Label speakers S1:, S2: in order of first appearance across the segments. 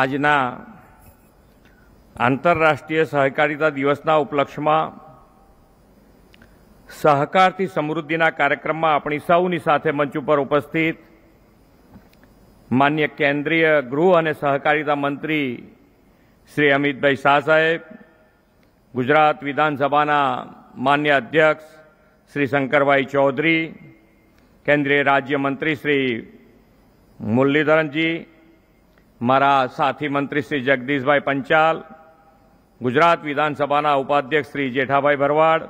S1: આજના આંતરરાષ્ટ્રીય સહકારિતા દિવસના ઉપલક્ષમાં સહકારથી સમૃદ્ધિના કાર્યક્રમમાં આપણી સૌની સાથે મંચ ઉપર ઉપસ્થિત માન્ય કેન્દ્રીય ગૃહ અને સહકારિતા મંત્રી શ્રી અમિતભાઈ શાહ સાહેબ ગુજરાત વિધાનસભાના માન્ય અધ્યક્ષ શ્રી શંકરભાઈ ચૌધરી કેન્દ્રીય રાજ્યમંત્રી શ્રી મુરલીધરનજી મારા સાથી મંત્રી શ્રી જગદીશભાઈ પંચાલ ગુજરાત વિધાનસભાના ઉપાધ્યક્ષ Shri Jethabhai Bharwad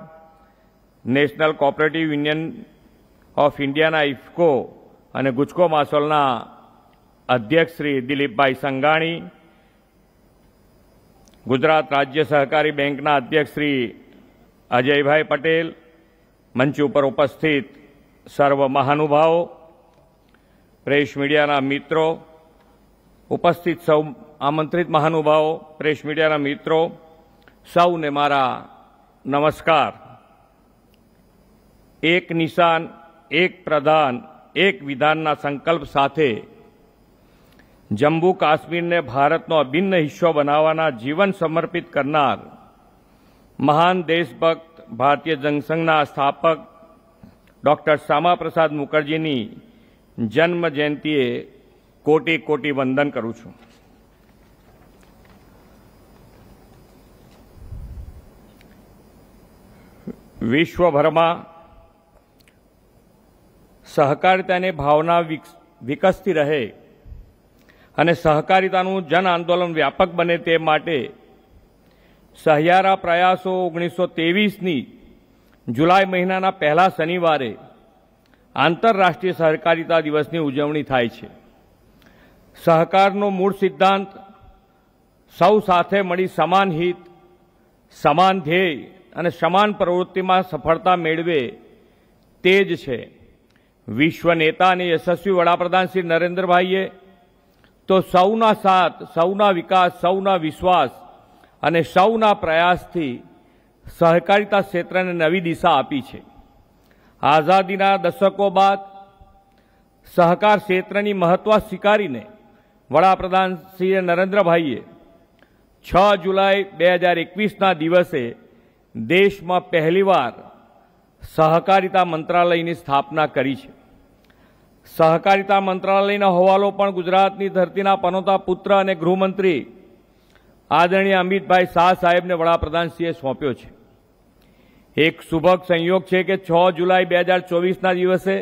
S1: national cooperative union of ઇન્ડિયાના ઇફકો અને ગુજકો માસોલના અધ્યક્ષ શ્રી દિલીપભાઈ સંઘાણી ગુજરાત રાજ્ય સહકારી બેંકના અધ્યક્ષ શ્રી અજયભાઈ પટેલ મંચ ઉપર ઉપસ્થિત સર્વ મહાનુભાવો પ્રેસ મીડિયાના મિત્રો उपस्थित સૌ આમંત્રિત મહાનુભાવો પ્રેસ મીડિયાના મિત્રો સૌને મારા નમસ્કાર એક નિશાન એક પ્રદાન એક વિધાનના સંકલ્પ સાથે જમ્મુ કાશ્મીરને ભારતનો અભિન્ન હિસ્સો બનાવવાનો જીવન સમર્પિત કરનાર મહાન દેશભક્ત ભારતીય જંગસંગના સ્થાપક ડોક્ટર સામાપ્રસાદ મુકરજીની જન્મદિવસીએ કોટી કોટી વંદન કરું છું વિશ્વભરમાં સહકારિતાની ભાવના વિકસતી રહે અને સહકારિતાનું જન આંદોલન વ્યાપક બને તે માટે સહિયારા પ્રયાસો ઓગણીસો ત્રેવીસની જુલાઈ મહિનાના પહેલા શનિવારે આંતરરાષ્ટ્રીય સહકારિતા દિવસની ઉજવણી થાય છે સહકારનો મૂળ સિદ્ધાંત સૌ સાથે મળી સમાન હિત સમાન ધ્યેય અને સમાન પ્રવૃત્તિમાં સફળતા મેળવે તે જ છે વિશ્વ નેતા અને યશસ્વી વડાપ્રધાન શ્રી નરેન્દ્રભાઈએ તો સૌના સાથ સૌના વિકાસ સૌના વિશ્વાસ અને સૌના પ્રયાસથી સહકારિતા ક્ષેત્રને નવી દિશા આપી છે આઝાદીના દશકો બાદ સહકાર ક્ષેત્રની મહત્વ સ્વીકારીને વડાપ્રધાન શ્રી નરેન્દ્રભાઈએ છ જુલાઈ બે હજાર એકવીસના દિવસે દેશમાં પહેલીવાર સહકારિતા મંત્રાલયની સ્થાપના કરી છે સહકારિતા મંત્રાલયનો હવાલો પણ ગુજરાતની ધરતીના પનોતા પુત્ર અને ગૃહમંત્રી આદરણીય અમિતભાઈ શાહ સાહેબને વડાપ્રધાનશ્રીએ સોંપ્યો છે એક શુભક સંયોગ છે કે છ જુલાઈ બે હજાર ચોવીસના દિવસે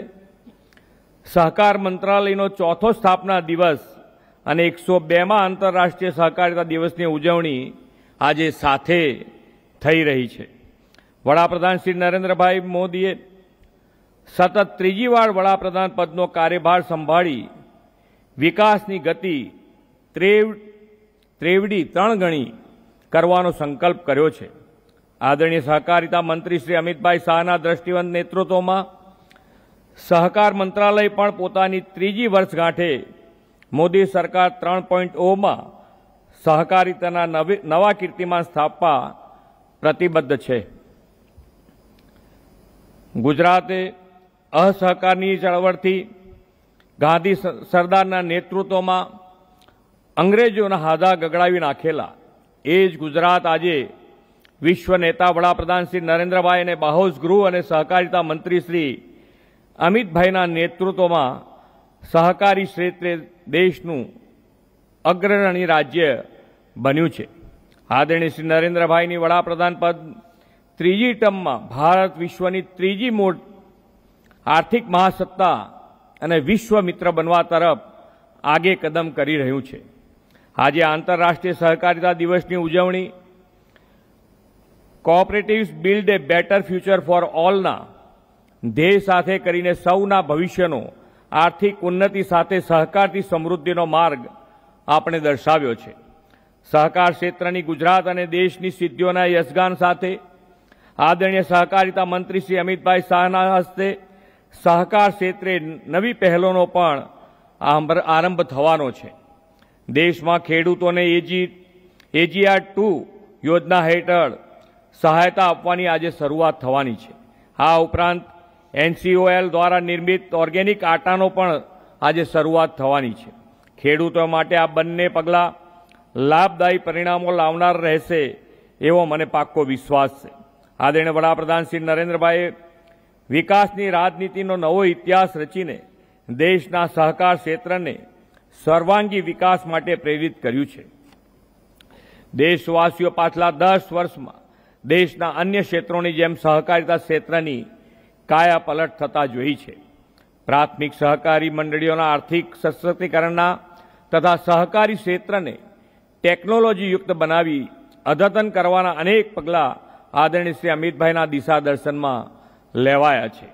S1: સહકાર મંત્રાલયનો ચોથો સ્થાપના દિવસ અને એકસો બેમાં આંતરરાષ્ટ્રીય સહકારિતા દિવસની ઉજવણી આજે સાથે થઈ રહી છે વડાપ્રધાન શ્રી નરેન્દ્રભાઈ મોદીએ સતત ત્રીજી વાર વડાપ્રધાન પદનો કાર્યભાર સંભાળી વિકાસની ગતિ ત્રેવ ત્રેવડી ત્રણ ગણી કરવાનો સંકલ્પ કર્યો છે આદરણીય સહકારિતા મંત્રી શ્રી અમિતભાઈ શાહના દ્રષ્ટિવંત નેતૃત્વમાં સહકાર મંત્રાલય પણ પોતાની ત્રીજી વર્ષગાંઠે મોદી સરકાર ત્રણ પોઈન્ટ ઓમાં સહકારિતાના નવા કીર્તિમાન સ્થાપવા પ્રતિબદ્ધ છે ગુજરાતે અસહકારની ચળવળથી ગાંધી સરદારના નેતૃત્વમાં અંગ્રેજોના હાદા ગગડાવી નાખેલા એ જ ગુજરાત આજે વિશ્વ નેતા વડાપ્રધાન શ્રી નરેન્દ્રભાઈ અને બાહોસ ગૃહ અને સહકારિતા મંત્રી શ્રી અમિતભાઈના નેતૃત્વમાં સહકારી ક્ષેત્રે દેશનું અગ્રણી રાજ્ય બન્યું છે આદરણીય શ્રી નરેન્દ્રભાઈની વડાપ્રધાન પદ ત્રીજી ટર્મમાં ભારત વિશ્વની ત્રીજી મોટ આર્થિક મહાસત્તા અને વિશ્વ મિત્ર બનવા તરફ આગે કદમ કરી રહ્યું છે આજે આંતરરાષ્ટ્રીય સહકારિતા દિવસની ઉજવણી cooperatives build a better future for ઓલના ધ્યેય સાથે કરીને સૌના ભવિષ્યનો આર્થિક ઉન્નતિ સાથે સહકારથી સમૃદ્ધિનો માર્ગ આપણે દર્શાવ્યો છે સહકાર ક્ષેત્રની ગુજરાત અને દેશની સિદ્ધિઓના યશગાન સાથે આદરણીય સહકારિતા મંત્રી શ્રી અમિતભાઈ શાહના હસ્તે સહકાર ક્ષેત્રે નવી પહેલોનો પણ આરંભ થવાનો છે દેશમાં ખેડૂતોને એજી એજીઆર ટુ યોજના હેઠળ સહાયતા આપવાની આજે શરૂઆત થવાની છે આ ઉપરાંત એનસીઓએલ દ્વારા નિર્મિત ઓર્ગેનિક આટાનો પણ આજે શરૂઆત થવાની છે ખેડૂતો માટે આ બંને પગલાં લાભદાયી પરિણામો લાવનાર રહેશે એવો મને પાક્કો વિશ્વાસ છે આદરણીય વડાપ્રધાન શ્રી નરેન્દ્રભાઈએ વિકાસની રાજનીતિનો નવો ઇતિહાસ રચીને દેશના સહકાર ક્ષેત્રને સર્વાંગી વિકાસ માટે પ્રેરિત કર્યું છે દેશવાસીઓ પાછલા દસ વર્ષમાં દેશના અન્ય ક્ષેત્રોની જેમ સહકારિતા ક્ષેત્રની કાયાપલટ પલટ થતા જોઈ છે પ્રાથમિક સહકારી મંડળીઓના આર્થિક સશક્તિકરણના તથા સહકારી ક્ષેત્રને ટેકનોલોજીયુક્ત બનાવી અદ્યતન કરવાના અનેક પગલાં આદરણીય શ્રી અમિતભાઈના દિશા દર્શનમાં લેવાયા છે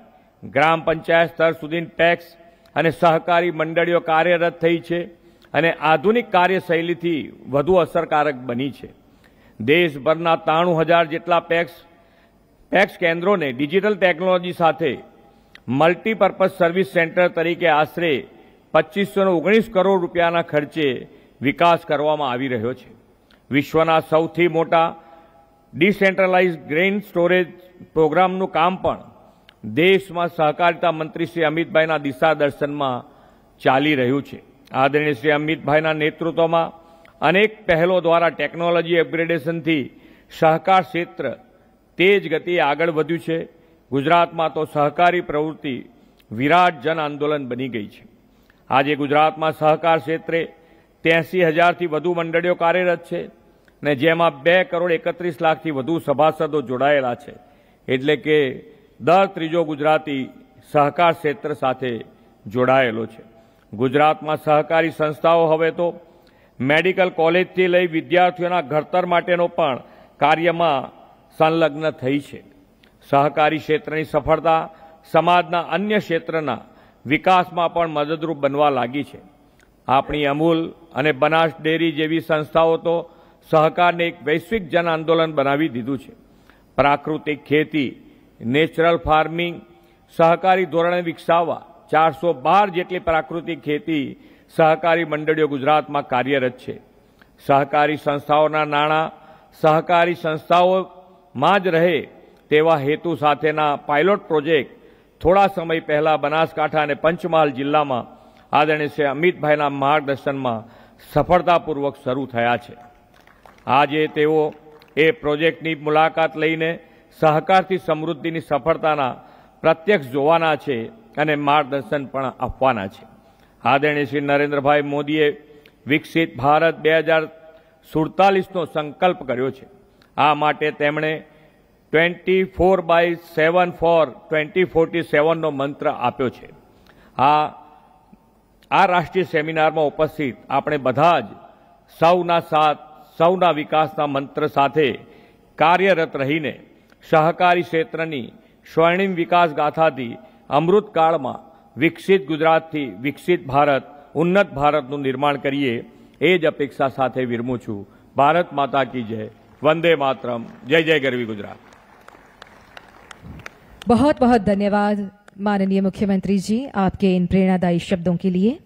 S1: ગ્રામ પંચાયત સ્તર સુધી ટેક્સ અને સહકારી મંડળીઓ કાર્યરત થઈ છે અને આધુનિક કાર્યશૈલીથી વધુ અસરકારક બની છે દેશભરના ત્રાણું હજાર જેટલા પેક્સ પેક્સ કેન્દ્રોને ડિજિટલ ટેકનોલોજી સાથે મલ્ટીપર્પઝ સર્વિસ સેન્ટર તરીકે આશરે પચીસોને ઓગણીસ કરોડ રૂપિયાના ખર્ચે વિકાસ કરવામાં આવી રહ્યો છે વિશ્વના સૌથી મોટા ડિસેન્ટ્રલાઇઝ ગ્રેઇન સ્ટોરેજ પ્રોગ્રામનું કામ પણ દેશમાં સહકારિતા મંત્રી શ્રી અમિતભાઈના દિશાદર્શનમાં ચાલી રહ્યું છે આદરણીય શ્રી અમિતભાઈના નેતૃત્વમાં અનેક પહેલો દ્વારા ટેકનોલોજી અપગ્રેડેશનથી સહકાર ક્ષેત્ર તે જ ગતિએ આગળ વધ્યું છે ગુજરાતમાં તો સહકારી પ્રવૃત્તિ વિરાટ જન આંદોલન બની ગઈ છે આજે ગુજરાતમાં સહકાર ક્ષેત્રે ત્યાંસી હજારથી વધુ મંડળીઓ કાર્યરત છે ને જેમાં બે કરોડ એકત્રીસ લાખથી વધુ સભાસદો જોડાયેલા છે એટલે કે દર ત્રીજો ગુજરાતી સહકાર ક્ષેત્ર સાથે જોડાયેલો છે ગુજરાતમાં સહકારી સંસ્થાઓ હવે તો મેડિકલ કોલેજથી લઈ વિદ્યાર્થીઓના ઘડતર માટેનો પણ કાર્યમાં સંલગ્ન થઈ છે સહકારી ક્ષેત્રની સફળતા સમાજના અન્ય ક્ષેત્રના વિકાસમાં પણ મદદરૂપ બનવા લાગી છે આપણી અમૂલ અને બનાસ ડેરી જેવી સંસ્થાઓ તો સહકારને એક વૈશ્વિક જન આંદોલન બનાવી દીધું છે પ્રાકૃતિક ખેતી નેચરલ ફાર્મિંગ સહકારી ધોરણે વિકસાવવા ચારસો બાર જેટલી પ્રાકૃતિક ખેતી સહકારી મંડળીઓ ગુજરાતમાં કાર્યરત છે સહકારી સંસ્થાઓના નાણાં સહકારી સંસ્થાઓ માં જ રહે તેવા હેતુ સાથેના પાયલોટ પ્રોજેક્ટ થોડા સમય પહેલાં બનાસકાંઠા અને પંચમહાલ જિલ્લામાં આદરણીય શ્રી અમિતભાઈના માર્ગદર્શનમાં સફળતાપૂર્વક શરૂ થયા છે આજે તેઓ એ પ્રોજેક્ટની મુલાકાત લઈને સહકારથી સમૃદ્ધિની સફળતાના પ્રત્યક્ષ જોવાના છે અને માર્ગદર્શન પણ આપવાના છે આદરણીય શ્રી નરેન્દ્રભાઈ મોદીએ વિકસિત ભારત બે હજાર સુડતાલીસનો સંકલ્પ કર્યો છે આ માટે તેમણે twenty four by seven four twenty forty સેવનનો મંત્ર આપ્યો છે આ આ રાષ્ટ્રીય સેમિનારમાં ઉપસ્થિત આપણે બધા જ સૌના સાથ સૌના વિકાસના મંત્ર સાથે કાર્યરત રહીને સહકારી ક્ષેત્રની સ્વર્ણિમ વિકાસ ગાથાથી અમૃતકાળમાં વિકસિત ગુજરાતથી વિકસિત ભારત ઉન્નત ભારતનું નિર્માણ કરીએ એ જ અપેક્ષા સાથે વિરમું છું ભારત માતા કી જય વંદે માતરમ જય જય ગરવી ગુજરાત बहुत बहुत धन्यवाद माननीय मुख्यमंत्री जी आपके इन प्रेरणादायी शब्दों के लिए